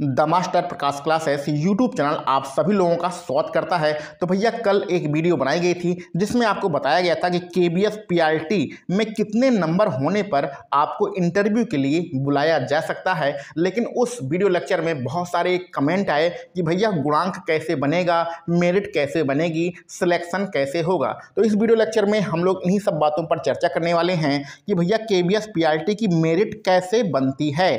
the master Prakash classes YouTube channel आप सभी लोगों का स्वागत करता है तो भैया कल एक वीडियो बनाई गई थी जिसमें आपको बताया गया था कि के B S P R T में कितने नंबर होने पर आपको इंटरव्यू के लिए बुलाया जा सकता है लेकिन उस वीडियो लेक्चर में बहुत सारे कमेंट आए कि भैया गुणांक कैसे बनेगा मेरिट कैसे बनेगी सिलेक्शन कैसे होगा तो इस वीडियो लेक्चर में हम लोग इन्हीं सब बातों पर चर्चा करने वाले हैं कि भैया के B S P R T की मेरिट कैसे बनती है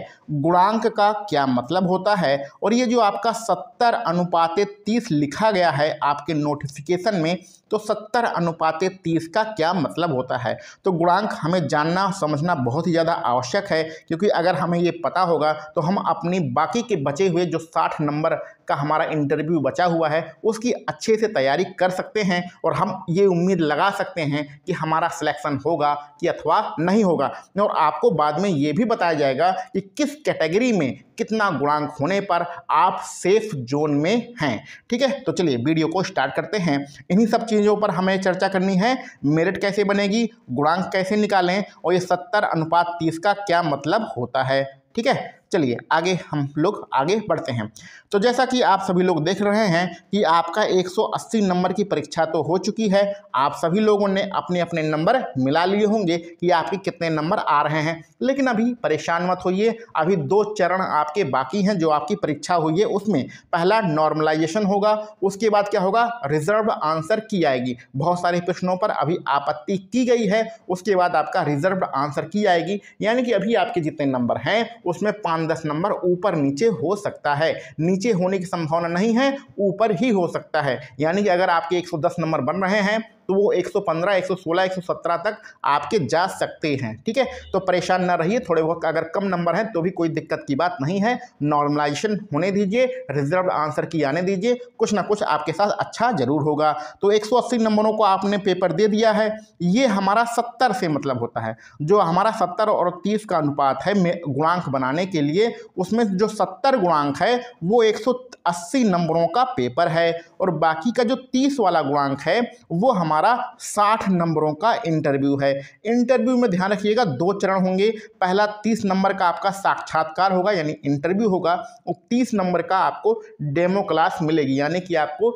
गुणांक का क्या मतलब होता होता है और ये जो आपका सत्तर अनुपात तीस लिखा गया है आपके नोटिफिकेशन में तो सत्तर अनुपात तीस का क्या मतलब होता है तो गुणांक हमें जानना समझना बहुत ही ज़्यादा आवश्यक है क्योंकि अगर हमें ये पता होगा तो हम अपनी बाकी के बचे हुए जो साठ नंबर का हमारा इंटरव्यू बचा हुआ है उसकी अच्छे से तैयारी कर सकते हैं और हम ये उम्मीद लगा सकते हैं कि हमारा सिलेक्शन होगा कि अथवा नहीं होगा और आपको बाद में ये भी बताया जाएगा कि किस कैटेगरी में कितना गुणांक होने पर आप सेफ जोन में हैं ठीक है तो चलिए वीडियो को स्टार्ट करते हैं इन्हीं सब चीज़ों पर हमें चर्चा करनी है मेरिट कैसे बनेगी गुणांक कैसे निकालें और ये सत्तर अनुपात तीस का क्या मतलब होता है ठीक है चलिए आगे हम लोग आगे बढ़ते हैं तो जैसा कि आप सभी लोग देख रहे हैं कि आपका 180 नंबर की परीक्षा तो हो चुकी है आप सभी लोगों ने अपने अपने नंबर मिला लिए होंगे कि आपके कितने नंबर आ रहे हैं लेकिन अभी परेशान मत होइए अभी दो चरण आपके बाकी हैं जो आपकी परीक्षा हुई है उसमें पहला नॉर्मलाइजेशन होगा उसके बाद क्या होगा रिजर्व आंसर की आएगी बहुत सारे प्रश्नों पर अभी आपत्ति की गई है उसके बाद आपका रिजर्व आंसर की आएगी यानी कि अभी आपके जितने नंबर हैं उसमें पाँच पाँच दस नंबर ऊपर नीचे हो सकता है नीचे होने की संभावना नहीं है ऊपर ही हो सकता है यानी कि अगर आपके दस नंबर बन रहे हैं तो वो 115, 116, 117 तक आपके जा सकते हैं ठीक है तो परेशान ना रहिए थोड़े बहुत अगर कम नंबर हैं तो भी कोई दिक्कत की बात नहीं है नॉर्मलाइजेशन होने दीजिए रिजर्व आंसर की आने दीजिए कुछ ना कुछ आपके साथ अच्छा जरूर होगा तो एक नंबरों को आपने पेपर दे दिया है ये हमारा सत्तर से मतलब होता है जो हमारा सत्तर और तीस का अनुपात है गुणांक बनाने के लिए उसमें जो सत्तर गुणांक है वो 180 नंबरों का पेपर है और बाकी का जो 30 वाला गुणांक है वो हमारा हमारा 60 नंबरों का इंटरव्यू है इंटरव्यू में ध्यान रखिएगा दो चरण होंगे पहला 30 नंबर का आपका साक्षात्कार होगा यानी इंटरव्यू होगा और तीस नंबर का आपको डेमो क्लास मिलेगी यानी कि आपको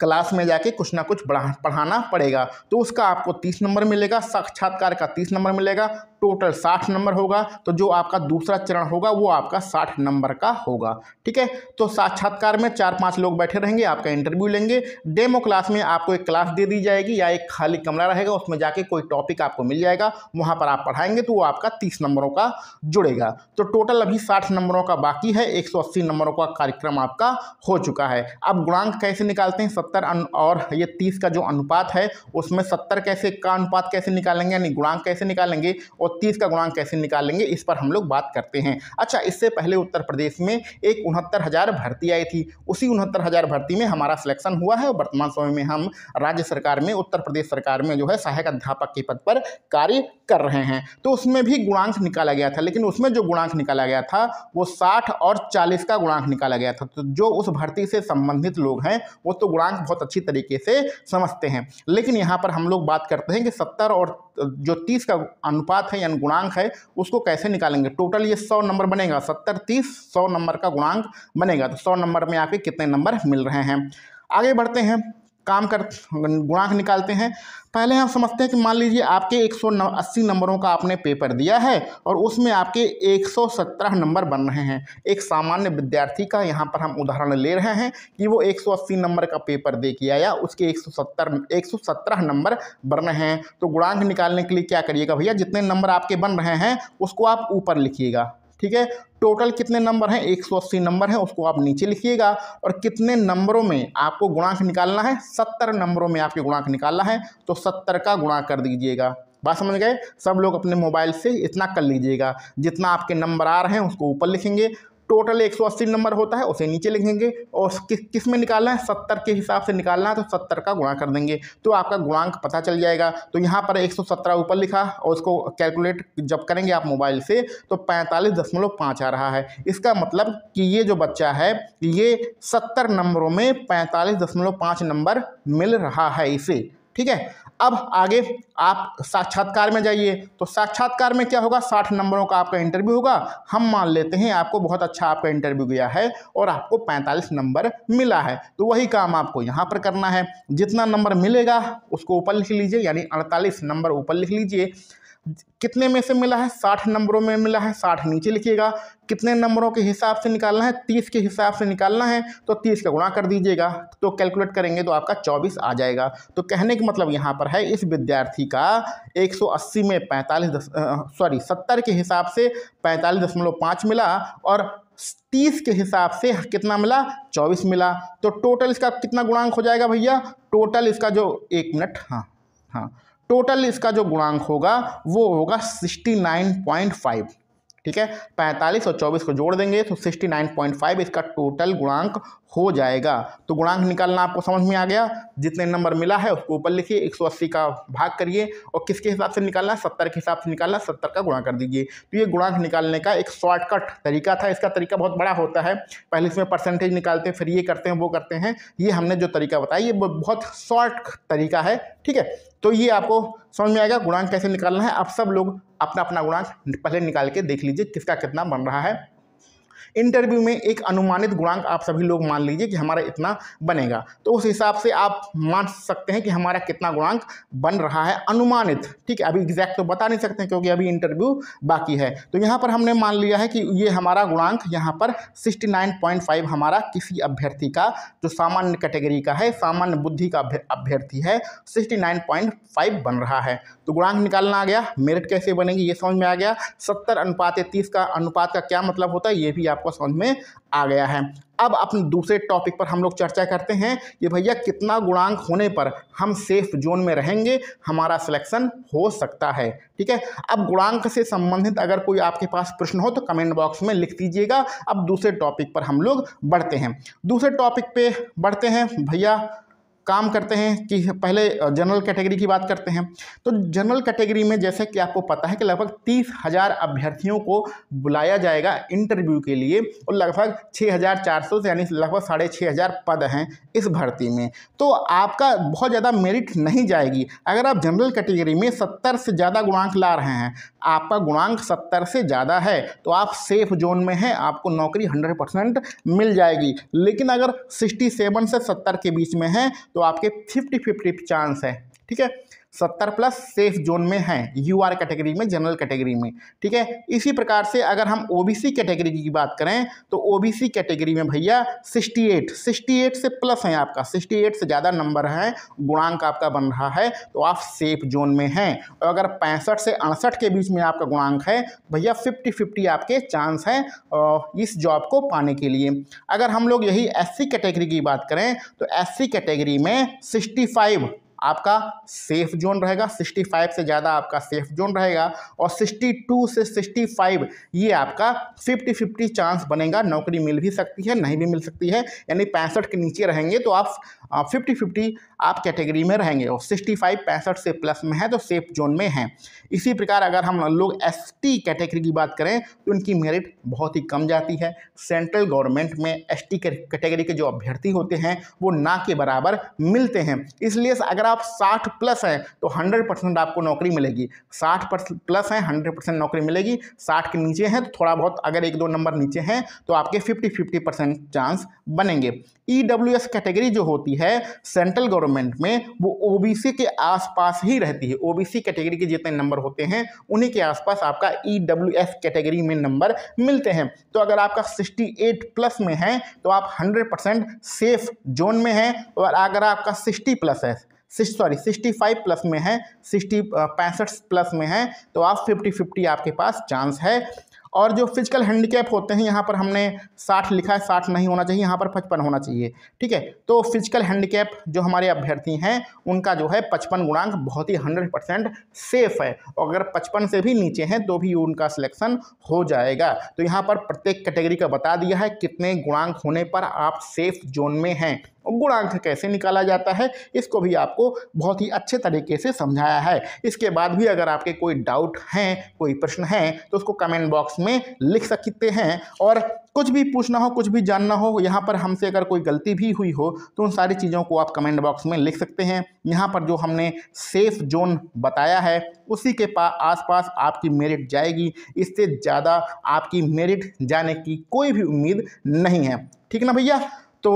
क्लास में जाके कुछ ना कुछ पढ़ाना पड़ेगा तो उसका आपको तीस नंबर मिलेगा साक्षात्कार का तीस नंबर मिलेगा टोटल साठ नंबर होगा तो जो आपका दूसरा चरण होगा वो आपका साठ नंबर का होगा ठीक है तो साक्षात्कार में चार पांच लोग बैठे रहेंगे आपका इंटरव्यू लेंगे डेमो क्लास में आपको एक क्लास दे दी जाएगी या एक खाली कमरा रहेगा उसमें जाके कोई टॉपिक आपको मिल जाएगा वहां पर आप पढ़ाएंगे तो वो आपका तीस नंबरों का जुड़ेगा तो टोटल अभी साठ नंबरों का बाकी है एक नंबरों का कार्यक्रम आपका हो चुका है अब गुणांक कैसे निकालते हैं सत्तर और ये तीस का जो अनुपात है उसमें सत्तर कैसे का अनुपात कैसे निकालेंगे यानी गुणांक कैसे निकालेंगे और तीस का गुणांक कैसे निकालेंगे इस पर हम लोग बात करते हैं अच्छा इससे पहले उत्तर प्रदेश में एक उनहत्तर हज़ार भर्ती आई थी उसी उनहत्तर हज़ार भर्ती में हमारा सिलेक्शन हुआ है और वर्तमान समय में हम राज्य सरकार में उत्तर प्रदेश सरकार में जो है सहायक अध्यापक के पद पर कार्य कर रहे हैं तो उसमें भी गुणांक निकाला गया था लेकिन उसमें जो गुणांक निकाला गया था वो साठ और चालीस का गुणांक निकाला गया था तो जो उस भर्ती से संबंधित लोग हैं वो तो गुणांक बहुत अच्छी तरीके से समझते हैं लेकिन यहाँ पर हम लोग बात करते हैं कि सत्तर और जो तीस का अनुपात है यानी गुणांक है उसको कैसे निकालेंगे टोटल ये सौ नंबर बनेगा सत्तर तीस सौ नंबर का गुणांक बनेगा तो सौ नंबर में आपके कितने नंबर मिल रहे हैं आगे बढ़ते हैं काम कर गुणांक निकालते हैं पहले हम समझते हैं कि मान लीजिए आपके 180 नंबरों का आपने पेपर दिया है और उसमें आपके 117 नंबर बन रहे हैं एक सामान्य विद्यार्थी का यहाँ पर हम उदाहरण ले रहे हैं कि वो 180 नंबर का पेपर दे के आया उसके 170 117 नंबर बन रहे हैं तो गुणांक निकालने के लिए क्या करिएगा भैया जितने नंबर आपके बन रहे हैं उसको आप ऊपर लिखिएगा ठीक है टोटल कितने नंबर हैं 180 नंबर हैं उसको आप नीचे लिखिएगा और कितने नंबरों में आपको गुणांक निकालना है 70 नंबरों में आपके गुणांक निकालना है तो 70 का गुणांक कर दीजिएगा बात समझ गए सब लोग अपने मोबाइल से इतना कर लीजिएगा जितना आपके नंबर आ रहे हैं उसको ऊपर लिखेंगे टोटल एक सौ अस्सी नंबर होता है उसे नीचे लिखेंगे और किस किस में निकालना है सत्तर के हिसाब से निकालना है तो सत्तर का गुणा कर देंगे तो आपका गुणांक पता चल जाएगा तो यहाँ पर एक सौ सत्रह ऊपर लिखा और उसको कैलकुलेट जब करेंगे आप मोबाइल से तो पैंतालीस दशमलव पाँच आ रहा है इसका मतलब कि ये जो बच्चा है ये सत्तर नंबरों में पैंतालीस दशमलव पाँच नंबर मिल रहा है इसे ठीक है अब आगे आप साक्षात्कार में जाइए तो साक्षात्कार में क्या होगा साठ नंबरों का आपका इंटरव्यू होगा हम मान लेते हैं आपको बहुत अच्छा आपका इंटरव्यू गया है और आपको पैंतालीस नंबर मिला है तो वही काम आपको यहाँ पर करना है जितना नंबर मिलेगा उसको ऊपर लिख लीजिए यानी अड़तालीस नंबर ऊपर लिख लीजिए कितने में से मिला है साठ नंबरों में मिला है साठ नीचे लिखिएगा कितने नंबरों के हिसाब से निकालना है तीस के हिसाब से निकालना है तो तीस का गुणा कर दीजिएगा तो कैलकुलेट करेंगे तो आपका चौबीस आ जाएगा तो कहने का मतलब यहाँ पर है इस विद्यार्थी का एक सौ अस्सी में पैंतालीस सॉरी सत्तर के हिसाब से पैंतालीस दशमलव पाँच मिला और तीस के हिसाब से कितना मिला चौबीस मिला तो टोटल इसका कितना गुणांक हो जाएगा भैया टोटल इसका जो एक मिनट हाँ हाँ टोटल इसका जो गुणांक होगा वो होगा सिक्सटी नाइन पॉइंट फाइव ठीक है पैंतालीस और चौबीस को जोड़ देंगे तो सिक्सटी नाइन पॉइंट फाइव इसका टोटल गुणांक हो जाएगा तो गुणांक निकालना आपको समझ में आ गया जितने नंबर मिला है उसको ऊपर लिखिए 180 का भाग करिए और किसके हिसाब से निकालना है सत्तर के हिसाब से निकालना सत्तर का गुणा कर दीजिए तो ये गुणांक निकालने का एक शॉर्टकट तरीका था इसका तरीका बहुत बड़ा होता है पहले इसमें परसेंटेज निकालते हैं फिर ये करते हैं वो करते हैं ये हमने जो तरीका बताया ये बहुत शॉर्ट तरीका है ठीक है तो ये आपको समझ में आएगा गुणांक कैसे निकालना है आप सब लोग अपना अपना गुणांक पहले निकाल के देख लीजिए किसका कितना बन रहा है इंटरव्यू में एक अनुमानित गुणांक आप सभी लोग मान लीजिए कि हमारा इतना बनेगा तो उस हिसाब से आप मान सकते हैं कि हमारा कितना गुणांक बन रहा है अनुमानित ठीक है अभी एग्जैक्ट तो बता नहीं सकते क्योंकि अभी इंटरव्यू बाकी है तो यहाँ पर हमने मान लिया है कि ये हमारा गुणांक यहाँ पर सिक्सटी हमारा किसी अभ्यर्थी का जो सामान्य कैटेगरी का है सामान्य बुद्धि का अभ्यर्थी है सिक्सटी बन रहा है तो गुणांक निकालना आ गया मेरिट कैसे बनेगी ये समझ में आ गया सत्तर अनुपात तीस का अनुपात का क्या मतलब होता है ये भी आपको आपको समझ में आ गया है अब अपने दूसरे टॉपिक पर हम लोग चर्चा करते हैं कि भैया कितना गुणांक होने पर हम सेफ जोन में रहेंगे हमारा सिलेक्शन हो सकता है ठीक है अब गुणांक से संबंधित अगर कोई आपके पास प्रश्न हो तो कमेंट बॉक्स में लिख दीजिएगा अब दूसरे टॉपिक पर हम लोग बढ़ते हैं दूसरे टॉपिक पे बढ़ते हैं भैया काम करते हैं कि पहले जनरल कैटेगरी की बात करते हैं तो जनरल कैटेगरी में जैसे कि आपको पता है कि लगभग तीस हज़ार अभ्यर्थियों को बुलाया जाएगा इंटरव्यू के लिए और लगभग छः हज़ार चार सौ से यानी लगभग साढ़े छः हज़ार पद हैं इस भर्ती में तो आपका बहुत ज़्यादा मेरिट नहीं जाएगी अगर आप जनरल कैटेगरी में सत्तर से ज़्यादा गुणांक ला रहे हैं आपका गुणांक सत्तर से ज़्यादा है तो आप सेफ जोन में हैं आपको नौकरी हंड्रेड परसेंट मिल जाएगी लेकिन अगर सिक्सटी सेवन से सत्तर के बीच में हैं तो आपके फिफ्टी फिफ्टी चांस है ठीक है सत्तर प्लस सेफ जोन में हैं यू आर कैटेगरी में जनरल कैटेगरी में ठीक है इसी प्रकार से अगर हम ओबीसी कैटेगरी की बात करें तो ओबीसी कैटेगरी में भैया 68 68 से प्लस हैं आपका 68 से ज़्यादा नंबर है गुणांक आपका बन रहा है तो आप सेफ जोन में हैं और अगर पैंसठ से अड़सठ के बीच में आपका गुणांक है भैया फिफ्टी फिफ्टी आपके चांस हैं इस जॉब को पाने के लिए अगर हम लोग यही एस कैटेगरी की बात करें तो एस कैटेगरी में सिक्सटी आपका सेफ जोन रहेगा 65 से ज़्यादा आपका सेफ जोन रहेगा और 62 से 65 ये आपका 50 50 चांस बनेगा नौकरी मिल भी सकती है नहीं भी मिल सकती है यानी पैंसठ के नीचे रहेंगे तो आप फिफ्टी फिफ्टी आप कैटेगरी में रहेंगे और सिक्सटी फाइव पैंसठ से प्लस में है तो सेफ जोन में हैं इसी प्रकार अगर हम लोग एस टी कैटेगरी की बात करें तो उनकी मेरिट बहुत ही कम जाती है सेंट्रल गवर्नमेंट में एस टी कैटेगरी के जो अभ्यर्थी होते हैं वो ना के बराबर मिलते हैं इसलिए अगर आप साठ प्लस हैं तो हंड्रेड परसेंट आपको नौकरी मिलेगी साठ प्लस हैं हंड्रेड परसेंट नौकरी मिलेगी साठ के नीचे हैं तो थोड़ा बहुत अगर एक दो नंबर नीचे हैं तो आपके फिफ्टी फिफ्टी परसेंट चांस बनेंगे ई डब्ल्यू एस कैटेगरी जो होती है सेंट्रल गवर्नमेंट में वो ओ बी सी के आसपास ही रहती है ओ बी सी कैटेगरी के जितने नंबर होते हैं उन्हीं के आसपास आपका ई डब्ल्यू एस कैटेगरी में नंबर मिलते हैं तो अगर आपका 68 प्लस में है तो आप 100 परसेंट सेफ जोन में हैं और अगर आपका 60 प्लस है सॉरी 65 प्लस में है सिक्सटी uh, पैंसठ प्लस में है तो आप फिफ्टी फिफ्टी आपके पास चांस है और जो फिजिकल हैंडीकैप होते हैं यहाँ पर हमने साठ लिखा है साठ नहीं होना चाहिए यहाँ पर पचपन होना चाहिए ठीक है तो फिजिकल हैंडीकैप जो हमारे अभ्यर्थी हैं उनका जो है पचपन गुणांक बहुत ही हंड्रेड परसेंट सेफ है और अगर पचपन से भी नीचे हैं तो भी उनका सिलेक्शन हो जाएगा तो यहाँ पर प्रत्येक कैटेगरी का बता दिया है कितने गुणांक होने पर आप सेफ जोन में हैं गुणांक कैसे निकाला जाता है इसको भी आपको बहुत ही अच्छे तरीके से समझाया है इसके बाद भी अगर आपके कोई डाउट हैं कोई प्रश्न हैं तो उसको कमेंट बॉक्स में लिख सकते हैं और कुछ भी पूछना हो कुछ भी जानना हो यहाँ पर हमसे अगर कोई गलती भी हुई हो तो उन सारी चीज़ों को आप कमेंट बॉक्स में लिख सकते हैं यहाँ पर जो हमने सेफ जोन बताया है उसी के पा आसपास आपकी मेरिट जाएगी इससे ज़्यादा आपकी मेरिट जाने की कोई भी उम्मीद नहीं है ठीक ना भैया तो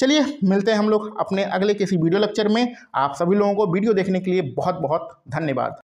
चलिए मिलते हैं हम लोग अपने अगले किसी वीडियो लेक्चर में आप सभी लोगों को वीडियो देखने के लिए बहुत बहुत धन्यवाद